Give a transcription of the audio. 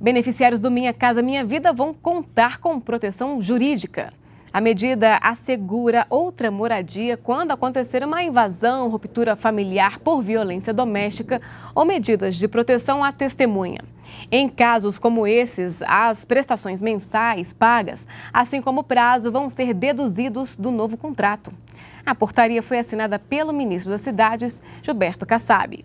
Beneficiários do Minha Casa Minha Vida vão contar com proteção jurídica. A medida assegura outra moradia quando acontecer uma invasão, ruptura familiar por violência doméstica ou medidas de proteção à testemunha. Em casos como esses, as prestações mensais pagas, assim como o prazo, vão ser deduzidos do novo contrato. A portaria foi assinada pelo ministro das Cidades, Gilberto Kassab.